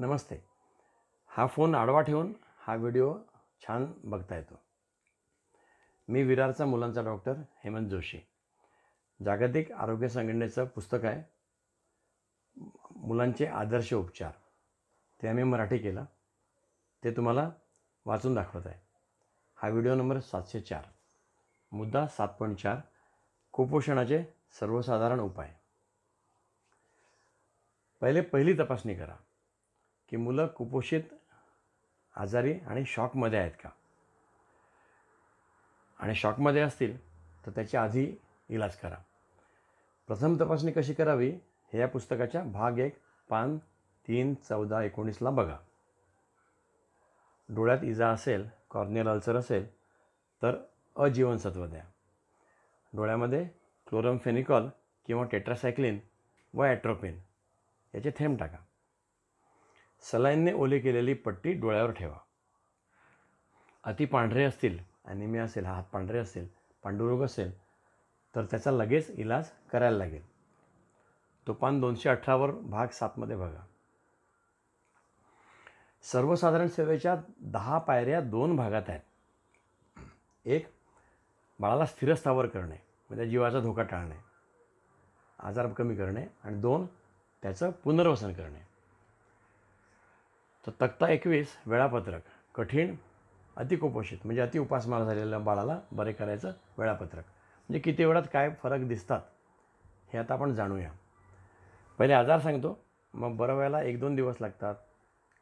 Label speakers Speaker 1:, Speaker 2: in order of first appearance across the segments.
Speaker 1: नमस्ते हा फोन आडवा ठेवून हा व्हिडिओ छान बघता येतो मी विरारचा मुलांचा डॉक्टर हेमंत जोशी जागतिक आरोग्य संघटनेचं पुस्तक आहे मुलांचे आदर्श उपचार ते आम्ही मराठी केलं ते तुम्हाला वाचून दाखवत आहे हा व्हिडिओ नंबर सातशे चार मुद्दा सात पॉईंट चार कुपोषणाचे सर्वसाधारण उपाय पहिले पहिली तपासणी करा की मुलं कुपोषित आजारी आणि शॉकमध्ये आहेत का आणि शॉकमध्ये असतील तर त्याच्या आधी इलाज करा प्रथम तपासणी कशी करावी हे या पुस्तकाच्या भाग एक पान तीन चौदा एकोणीसला बघा डोळ्यात इजा असेल कॉर्नियल अल्सर असेल तर अजीवनसत्व द्या डोळ्यामध्ये क्लोरमफेनिकॉल किंवा टेट्रासायक्लिन व ॲट्रोपिन याचे थेंब टाका सलाईनने ओले केलेली पट्टी डोळ्यावर ठेवा अति पांढरे असतील ॲनिमिया असेल हात पांढरे असेल पांडुरोग असेल तर त्याचा लगेच इलाज करायला लागेल तो पान दोनशे अठरावर भाग सातमध्ये बघा सर्वसाधारण सेवेच्या दहा पायऱ्या दोन भागात आहेत एक बाळाला स्थिरस्थावर करणे म्हणजे जीवाचा धोका टाळणे आजार कमी करणे आणि दोन त्याचं पुनर्वसन करणे तर तक्ता एकवीस वेळापत्रक कठीण अतिकुपोषित म्हणजे अति उपासमार झालेल्या बाळाला बरे करायचं वेळापत्रक म्हणजे किती वेळात काय फरक दिसतात हे आता आपण जाणूया पहिले आजार सांगतो मग बरं व्हायला एक दोन दिवस लागतात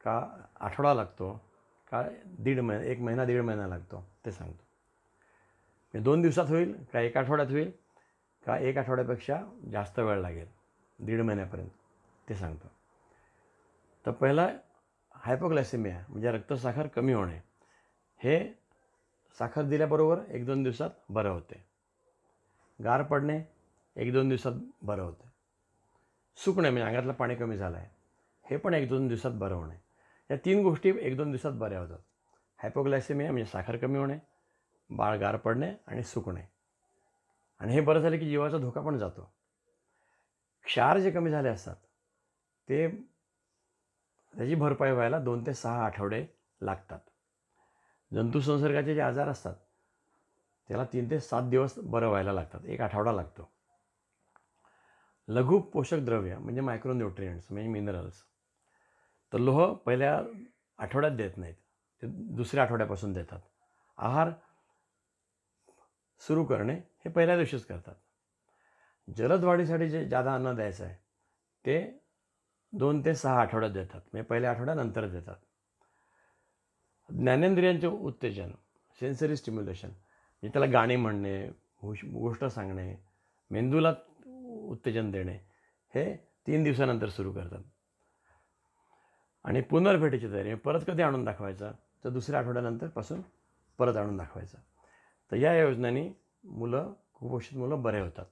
Speaker 1: का आठवडा लागतो का दीड महिना एक महिना दीड महिना लागतो ते सांगतो म्हणजे दोन दिवसात होईल का एक आठवड्यात होईल का एक आठवड्यापेक्षा जास्त वेळ लागेल दीड महिन्यापर्यंत ते सांगतो तर पहिला हायपोग्लायसेमिया म्हणजे रक्तसाखर कमी होणे हे साखर दिल्याबरोबर एक दोन दिवसात बरं होते गार पडणे एक दोन दिवसात बरं होते सुकणे म्हणजे अंगातलं पाणी कमी झालं आहे हे पण एक दोन दिवसात बरं होणे या तीन गोष्टी एक दोन दिवसात बऱ्या होतात हायपोग्लायसेमिया म्हणजे साखर कमी होणे बाळ गार पडणे आणि सुकणे आणि हे बरं झालं की जीवाचा धोका पण जातो क्षार जे कमी झाले असतात ते त्याची भरपाई व्हायला दोन ते सहा आठवडे लागतात जंतुसंसर्गाचे जे आजार असतात त्याला तीन ते सात दिवस बरं व्हायला लागतात एक आठवडा लागतो लघु पोषक द्रव्य म्हणजे न्यूट्रियंट्स म्हणजे मिनरल्स तर लोह पहिल्या आठवड्यात देत नाहीत ते दुसऱ्या आठवड्यापासून देतात आहार सुरू करणे हे पहिल्या दिवशीच करतात जलद वाढीसाठी जे जादा अन्न द्यायचं आहे ते दोन ते सहा आठवड्यात देतात म्हणजे पहिल्या आठवड्यानंतर देतात ज्ञानेंद्रियांचे उत्तेजन सेन्सरी स्टिम्युलेशन म्हणजे त्याला गाणे म्हणणे गोष्ट सांगणे मेंदूला उत्तेजन देणे हे तीन दिवसानंतर सुरू करतात आणि पुनर्भेटीची तयारी म्हणजे परत कधी आणून दाखवायचा तर दुसऱ्या आठवड्यानंतर पासून परत आणून दाखवायचा तर या योजनेने मुलं कुपोषित मुलं बरे होतात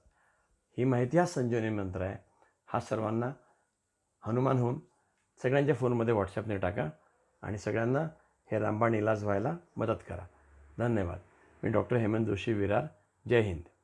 Speaker 1: ही माहिती हा संजीवनी मंत्र आहे हा सर्वांना हनुमान होऊन सगळ्यांच्या फोनमध्ये व्हॉट्सॲपने टाका आणि सगळ्यांना हे रामबाण इलाज व्हायला मदत करा धन्यवाद मी डॉक्टर हेमंत जोशी विरार जय हिंद